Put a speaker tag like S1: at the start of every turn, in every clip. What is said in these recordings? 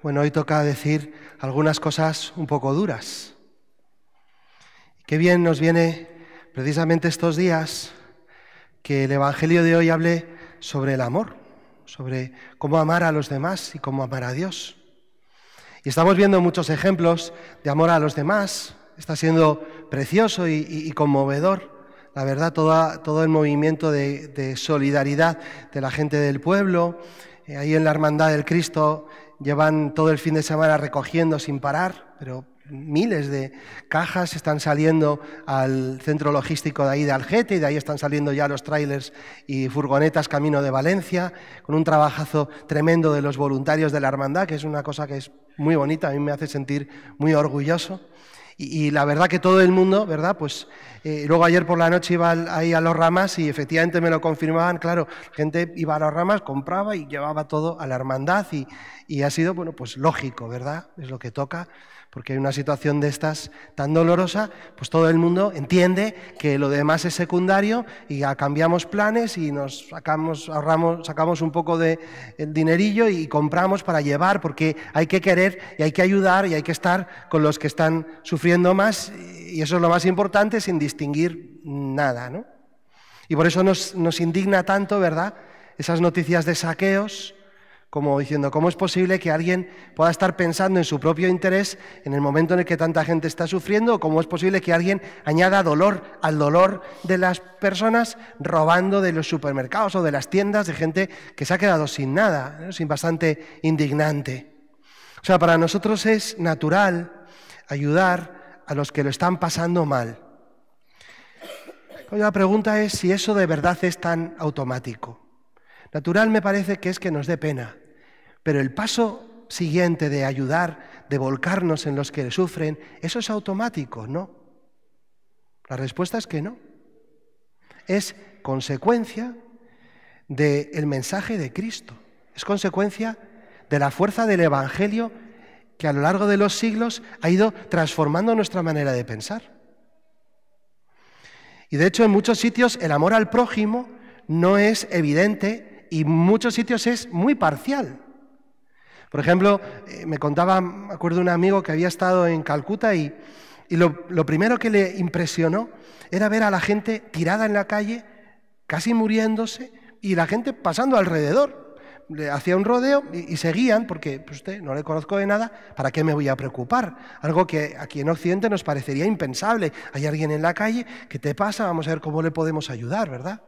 S1: Bueno, hoy toca decir algunas cosas un poco duras. Qué bien nos viene precisamente estos días que el Evangelio de hoy hable sobre el amor, sobre cómo amar a los demás y cómo amar a Dios. Y estamos viendo muchos ejemplos de amor a los demás. Está siendo precioso y, conmovedor la verdad, todo el movimiento de, solidaridad de la gente del pueblo, eh, ahí en la Hermandad del Cristo, llevan todo el fin de semana recogiendo sin parar, pero miles de cajas están saliendo al centro logístico de ahí de Algete y de ahí están saliendo ya los trailers y furgonetas camino de Valencia, con un trabajazo tremendo de los voluntarios de la hermandad, que es una cosa que es muy bonita, a mí me hace sentir muy orgulloso. Y, la verdad que todo el mundo, ¿verdad? Pues eh, luego ayer por la noche iba ahí a los ramas y efectivamente me lo confirmaban, claro, gente iba a los ramas, compraba y llevaba todo a la hermandad y, ha sido, bueno, pues lógico, ¿verdad? Es lo que toca, porque hay una situación de estas tan dolorosa, pues todo el mundo entiende que lo demás es secundario y cambiamos planes y nos sacamos, ahorramos, sacamos un poco de dinerillo y compramos para llevar, porque hay que querer y hay que ayudar y hay que estar con los que están sufriendo más y eso es lo más importante sin distinguir nada, ¿no? Y por eso nos, indigna tanto, ¿verdad? Esas noticias de saqueos, como diciendo, ¿cómo es posible que alguien pueda estar pensando en su propio interés en el momento en el que tanta gente está sufriendo? ¿Cómo es posible que alguien añada dolor al dolor de las personas robando de los supermercados o de las tiendas de gente que se ha quedado sin nada? Es bastante indignante. O sea, para nosotros es natural ayudar a los que lo están pasando mal. La pregunta es si eso de verdad es tan automático. Natural me parece que es que nos dé pena, pero el paso siguiente de ayudar, de volcarnos en los que sufren, eso es automático, ¿no? La respuesta es que no. Es consecuencia del mensaje de Cristo, es consecuencia de la fuerza del Evangelio que a lo largo de los siglos ha ido transformando nuestra manera de pensar. Y de hecho en muchos sitios el amor al prójimo no es evidente y en muchos sitios es muy parcial. Por ejemplo, eh, me contaba, me acuerdo un amigo que había estado en Calcuta y, lo primero que le impresionó era ver a la gente tirada en la calle, casi muriéndose, y la gente pasando alrededor hacía un rodeo y, seguían, porque pues, usted no le conozco de nada, ¿para qué me voy a preocupar? Algo que aquí en Occidente nos parecería impensable. Hay alguien en la calle, ¿qué te pasa? Vamos a ver cómo le podemos ayudar, ¿verdad?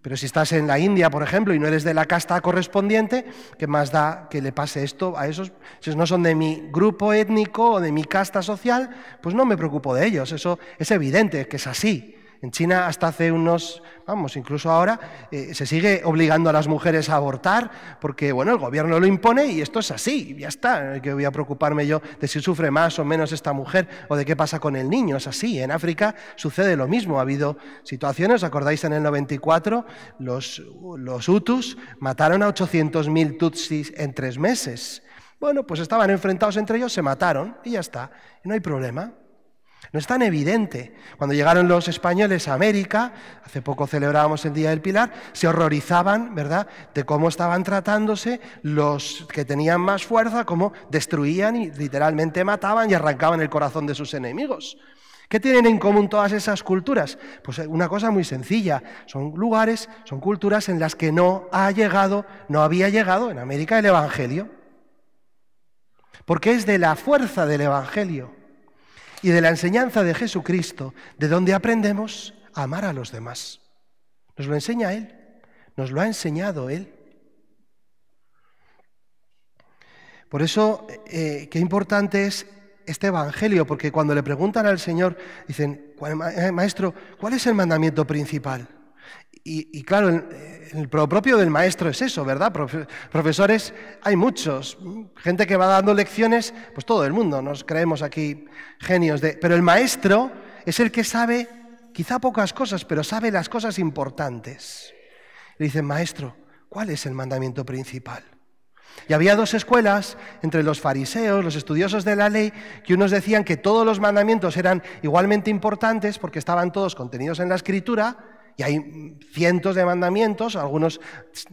S1: Pero si estás en la India, por ejemplo, y no eres de la casta correspondiente, ¿qué más da que le pase esto a esos? Si no son de mi grupo étnico o de mi casta social, pues no me preocupo de ellos. Eso es evidente que es así. En China hasta hace unos, vamos, incluso ahora, eh, se sigue obligando a las mujeres a abortar porque, bueno, el gobierno lo impone y esto es así, ya está. Eh, que voy a preocuparme yo de si sufre más o menos esta mujer o de qué pasa con el niño, es así. En África sucede lo mismo, ha habido situaciones, ¿os acordáis en el 94? Los, los hutus mataron a 800.000 tutsis en tres meses. Bueno, pues estaban enfrentados entre ellos, se mataron y ya está, no hay problema. No es tan evidente. Cuando llegaron los españoles a América, hace poco celebrábamos el Día del Pilar, se horrorizaban, ¿verdad?, de cómo estaban tratándose los que tenían más fuerza, cómo destruían y literalmente mataban y arrancaban el corazón de sus enemigos. ¿Qué tienen en común todas esas culturas? Pues eh, una cosa muy sencilla, son lugares, son culturas en las que no ha llegado, no había llegado en América el Evangelio. Porque es de la fuerza del Evangelio y de la enseñanza de Jesucristo, de donde aprendemos a amar a los demás. Nos lo enseña Él, nos lo ha enseñado Él. Por eso, eh, qué importante es este Evangelio, porque cuando le preguntan al Señor, dicen, eh, Maestro, ¿cuál es el mandamiento principal? Y, claro, el propio del maestro es eso, ¿verdad? profesores hay muchos, gente que va dando lecciones, pues todo el mundo, nos creemos aquí genios Pero el maestro es el que sabe quizá pocas cosas, pero sabe las cosas importantes. Le dicen, maestro, ¿cuál es el mandamiento principal? Y había dos escuelas entre los fariseos, los estudiosos de la ley, que unos decían que todos los mandamientos eran igualmente importantes porque estaban todos contenidos en la escritura, y hay cientos de mandamientos, algunos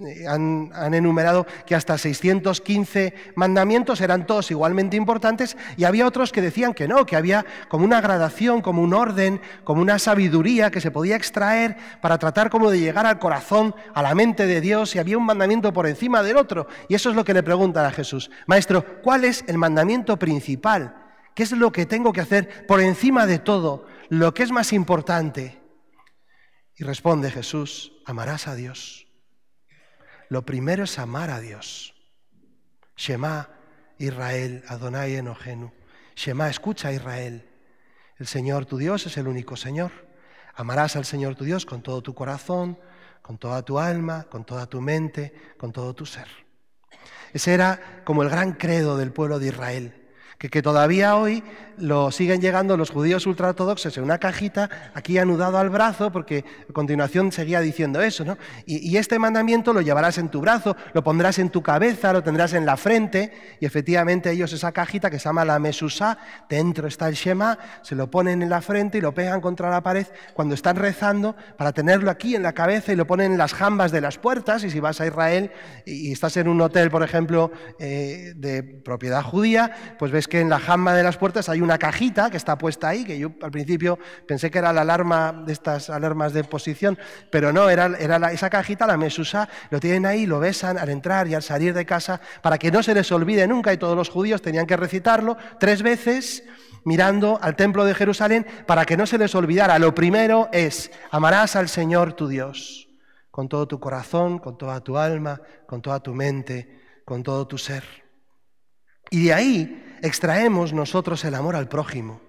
S1: eh, han, enumerado que hasta 615 mandamientos eran todos igualmente importantes, y había otros que decían que no, que había como una gradación, como un orden, como una sabiduría que se podía extraer para tratar como de llegar al corazón, a la mente de Dios, y había un mandamiento por encima del otro. Y eso es lo que le preguntan a Jesús, Maestro, ¿cuál es el mandamiento principal? ¿Qué es lo que tengo que hacer por encima de todo? Lo que es más importante. Y responde Jesús, amarás a Dios. Lo primero es amar a Dios. Shema Israel, Adonai Enojenu. Shema, escucha Israel. El Señor tu Dios es el único Señor. Amarás al Señor tu Dios con todo tu corazón, con toda tu alma, con toda tu mente, con todo tu ser. Ese era como el gran credo del pueblo de Israel que, todavía hoy lo siguen llegando los judíos ultraortodoxos en una cajita, aquí anudado al brazo, porque a continuación seguía diciendo eso, ¿no? Y, este mandamiento lo llevarás en tu brazo, lo pondrás en tu cabeza, lo tendrás en la frente, y efectivamente ellos esa cajita que se llama la mesusa, dentro está el Shema, se lo ponen en la frente y lo pegan contra la pared cuando están rezando para tenerlo aquí en la cabeza y lo ponen en las jambas de las puertas, y si vas a Israel y, estás en un hotel, por ejemplo, eh, de propiedad judía, pues es que en la jamba de las puertas hay una cajita que está puesta ahí, que yo al principio pensé que era la alarma de estas alarmas de posición, pero no, era, era esa cajita, la mesusa, lo tienen ahí, lo besan al entrar y al salir de casa, para que no se les olvide nunca, y todos los judíos tenían que recitarlo tres veces mirando al templo de Jerusalén para que no se les olvidara. Lo primero es, amarás al Señor tu Dios con todo tu corazón, con toda tu alma, con toda tu mente, con todo tu ser. Y de ahí extraemos nosotros el amor al prójimo.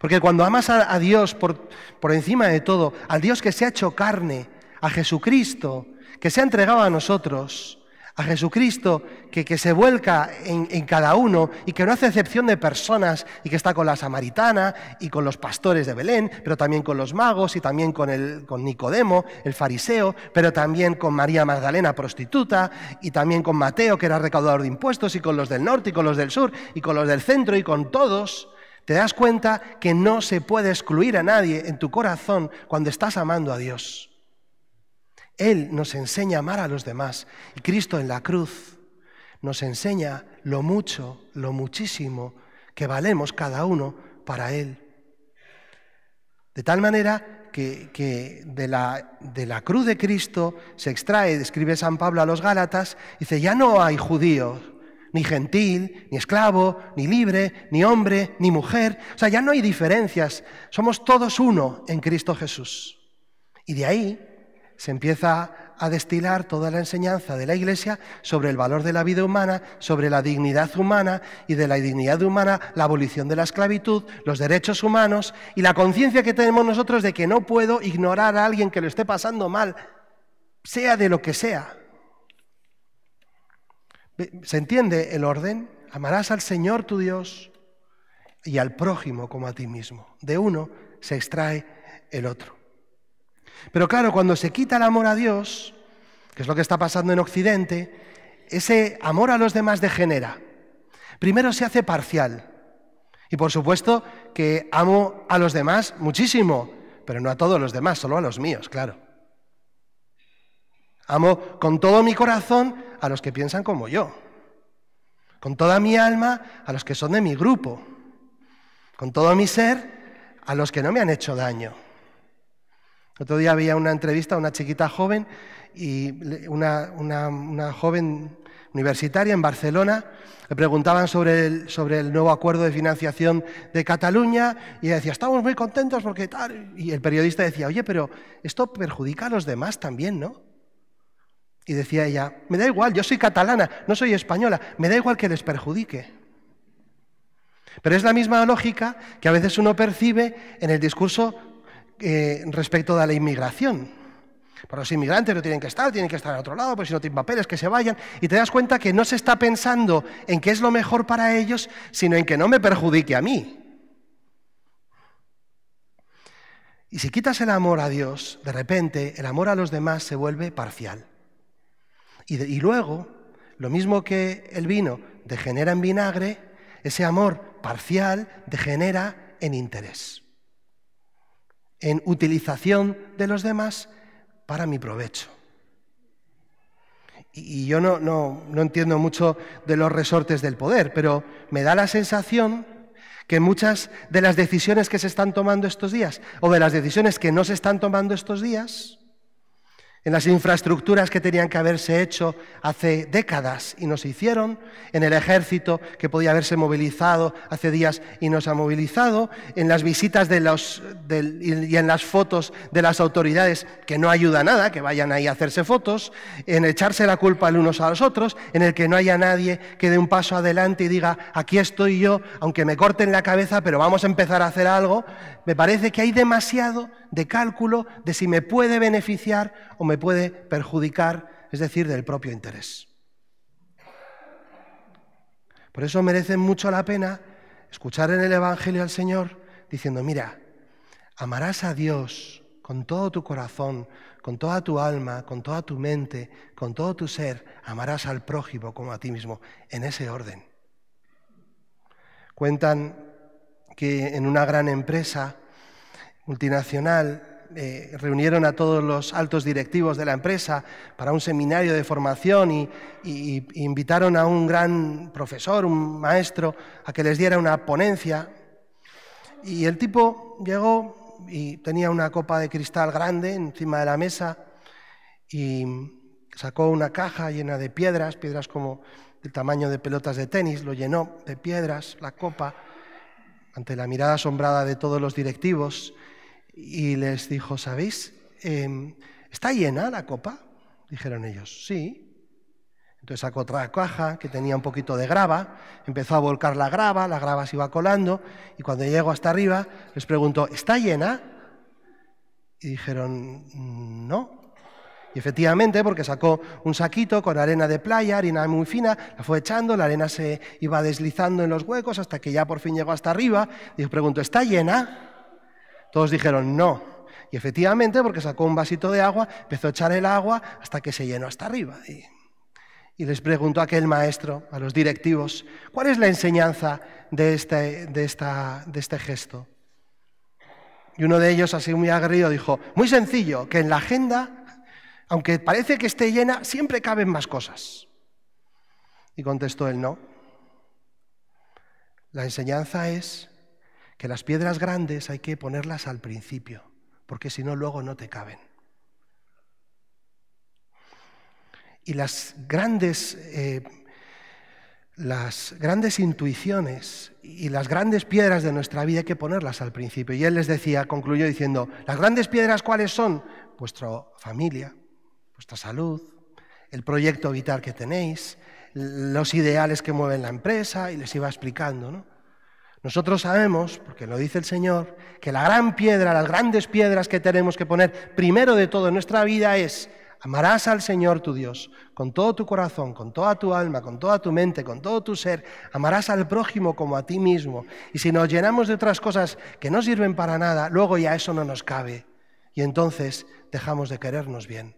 S1: Porque cuando amas a, Dios por, por encima de todo, al Dios que se ha hecho carne, a Jesucristo, que se ha entregado a nosotros, a Jesucristo que, se vuelca en, cada uno y que no hace excepción de personas y que está con la samaritana y con los pastores de Belén, pero también con los magos y también con, el, con Nicodemo, el fariseo, pero también con María Magdalena, prostituta, y también con Mateo, que era recaudador de impuestos, y con los del norte y con los del sur y con los del centro y con todos. Te das cuenta que no se puede excluir a nadie en tu corazón cuando estás amando a Dios. Él nos enseña a amar a los demás y Cristo en la cruz nos enseña lo mucho, lo muchísimo que valemos cada uno para Él. De tal manera que, de, la, cruz de Cristo se extrae, describe San Pablo a los Gálatas, dice, ya no hay judío, ni gentil, ni esclavo, ni libre, ni hombre, ni mujer. O sea, ya no hay diferencias. Somos todos uno en Cristo Jesús. Y de ahí se empieza a destilar toda la enseñanza de la Iglesia sobre el valor de la vida humana, sobre la dignidad humana y de la dignidad humana, la abolición de la esclavitud, los derechos humanos y la conciencia que tenemos nosotros de que no puedo ignorar a alguien que lo esté pasando mal, sea de lo que sea. ¿Se entiende el orden? Amarás al Señor tu Dios y al prójimo como a ti mismo. De uno se extrae el otro. Pero claro, cuando se quita el amor a Dios, que es lo que está pasando en Occidente, ese amor a los demás degenera. Primero se hace parcial. Y por supuesto que amo a los demás muchísimo, pero no a todos los demás, solo a los míos, claro. Amo con todo mi corazón a los que piensan como yo, con toda mi alma a los que son de mi grupo, con todo mi ser a los que no me han hecho daño otro día había una entrevista a una chiquita joven y una, joven universitaria en Barcelona. Le preguntaban sobre el, sobre el, nuevo acuerdo de financiación de Cataluña y ella decía, estamos muy contentos porque tal. Y el periodista decía, oye, pero esto perjudica a los demás también, ¿no? Y decía ella, me da igual, yo soy catalana, no soy española, me da igual que les perjudique. Pero es la misma lógica que a veces uno percibe en el discurso eh, respecto de la inmigración. Para los inmigrantes no tienen que estar, tienen que estar en otro lado, porque si no tienen papeles, que se vayan. Y te das cuenta que no se está pensando en qué es lo mejor para ellos, sino en que no me perjudique a mí. Y si quitas el amor a Dios, de repente el amor a los demás se vuelve parcial. y luego, lo mismo que el vino degenera en vinagre, ese amor parcial degenera en interés en utilización de los demás para mi provecho. Y, yo no, no entiendo mucho de los resortes del poder, pero me da la sensación que muchas de las decisiones que se están tomando estos días, o de las decisiones que no se están tomando estos días, en las infraestructuras que tenían que haberse hecho hace décadas y no se hicieron, en el ejército que podía haberse movilizado hace días y no se ha movilizado, en las visitas y en las fotos de las autoridades que no ayuda nada, que vayan ahí a hacerse fotos, en echarse la culpa los unos a los otros, en el que no haya nadie que dé un paso adelante y diga, aquí estoy yo, aunque me corten la cabeza, pero vamos a empezar a hacer algo, me parece que hay demasiado de cálculo de si me puede beneficiar o me puede perjudicar, es decir, del propio interés. Por eso merece mucho la pena escuchar en el Evangelio al Señor diciendo, mira, amarás a Dios con todo tu corazón, con toda tu alma, con toda tu mente, con todo tu ser, amarás al prójimo como a ti mismo, en ese orden. Cuentan que en una gran empresa multinacional eh, reunieron a todos los altos directivos de la empresa para un seminario de formación y, invitaron a un gran profesor, un maestro, a que les diera una ponencia. Y el tipo llegó y tenía una copa de cristal grande encima de la mesa y sacó una caja llena de piedras, piedras como del tamaño de pelotas de tenis, lo llenó de piedras, la copa, ante la mirada asombrada de todos los directivos y les dijo, ¿sabéis? Em, ¿Está llena la copa? Dijeron ellos, sí. Entonces sacó otra caja que tenía un poquito de grava, empezó a volcar la grava, la grava se iba colando y cuando llegó hasta arriba les preguntó, ¿está llena? Y dijeron, mm, no. Y efectivamente, porque sacó un saquito con arena de playa, harina muy fina, la fue echando, la arena se iba deslizando en los huecos hasta que ya por fin llegó hasta arriba y les preguntó, ¿está llena? Todos dijeron no. Y efectivamente, porque sacó un vasito de agua, empezó a echar el agua hasta que se llenó hasta arriba. Y, les preguntó a aquel maestro, a los directivos, ¿cuál es la enseñanza de este, de, esta, de este gesto? Y uno de ellos, así muy aguerrido, dijo, muy sencillo, que en la agenda, aunque parece que esté llena, siempre caben más cosas. Y contestó él, no. La enseñanza es que las piedras grandes hay que ponerlas al principio, porque si no luego no te caben. Y las grandes, eh, las grandes intuiciones y las grandes piedras de nuestra vida hay que ponerlas al principio. Y él les decía, concluyó diciendo, las grandes piedras cuáles son? Vuestra familia, vuestra salud, el proyecto vital que tenéis, los ideales que mueven la empresa, y les iba explicando, ¿no? Nosotros sabemos, porque lo dice el Señor, que la gran piedra, las grandes piedras que tenemos que poner primero de todo en nuestra vida es, amarás al Señor tu Dios con todo tu corazón, con toda tu alma, con toda tu mente, con todo tu ser, amarás al prójimo como a ti mismo. Y si nos llenamos de otras cosas que no sirven para nada, luego ya eso no nos cabe. Y entonces dejamos de querernos bien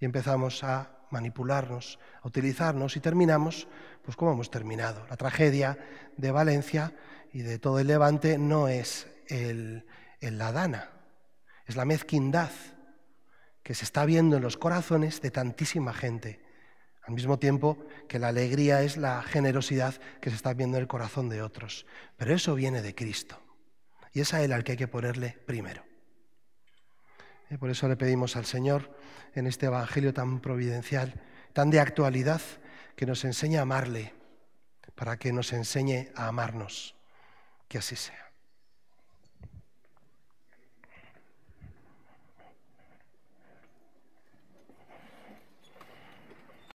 S1: y empezamos a manipularnos, utilizarnos y terminamos, pues como hemos terminado. La tragedia de Valencia y de todo el Levante no es el, el la dana, es la mezquindad que se está viendo en los corazones de tantísima gente, al mismo tiempo que la alegría es la generosidad que se está viendo en el corazón de otros. Pero eso viene de Cristo y es a Él al que hay que ponerle primero. Eh, por eso le pedimos al Señor en este Evangelio tan providencial, tan de actualidad, que nos enseñe a amarle, para que nos enseñe a amarnos. Que así sea.